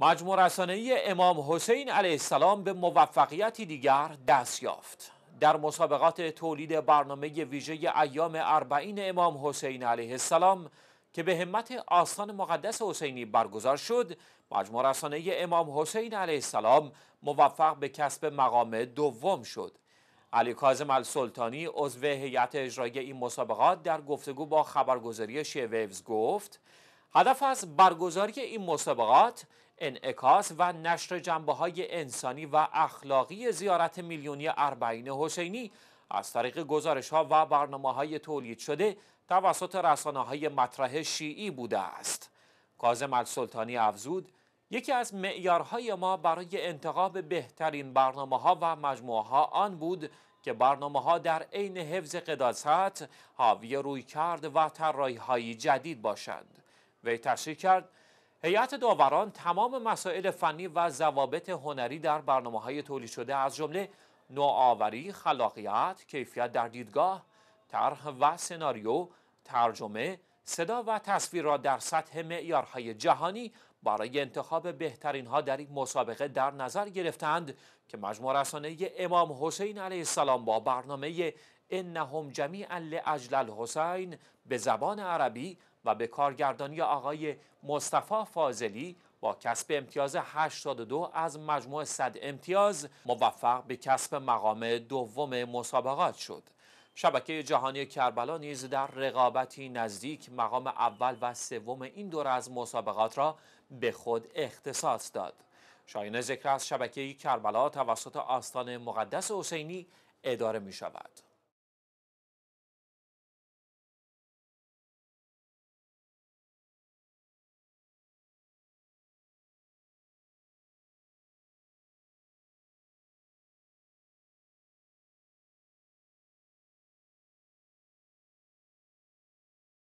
مجموع ای امام حسین علیه السلام به موفقیتی دیگر دست یافت. در مسابقات تولید برنامه ویژه ایام اربعین امام حسین علیه السلام که به همت آستان مقدس حسینی برگزار شد مجموع رسانه امام حسین علیه السلام موفق به کسب مقام دوم شد علی کاظم السلطانی عضو هیئت اجرایی این مسابقات در گفتگو با خبرگزاری شیویوز گفت هدف از برگزاری این مسابقات انعکاس و نشر جنبه های انسانی و اخلاقی زیارت میلیونی اربعین حسینی از طریق گزارش ها و برنامه های تولید شده توسط رسانه های مطرح شیعی بوده است کازم السلطانی افزود یکی از معیارهای ما برای انتخاب بهترین برنامه ها و مجموعه ها آن بود که برنامه ها در عین حفظ قداست حاوی روی کرد و طراحی جدید باشند وی کرد هیئت داوران تمام مسائل فنی و ضوابط هنری در برنامه های تولید شده از جمله نوآوری، خلاقیت، کیفیت در دیدگاه، طرح و سناریو، ترجمه، صدا و تصویر را در سطح معیارهای جهانی برای انتخاب بهترین ها در این مسابقه در نظر گرفتند که مجموع رسانه امام حسین علیه السلام با برنامه انهم جمیعا لاجل الحسین به زبان عربی و به کارگردانی آقای مصطفی فاضلی با کسب امتیاز 82 از مجموع 100 امتیاز موفق به کسب مقام دوم مسابقات شد شبکه جهانی کربلا نیز در رقابتی نزدیک مقام اول و سوم این دور از مسابقات را به خود اختصاص داد شاین ذکر از شبکه کربلا توسط آستان مقدس حسینی اداره می شود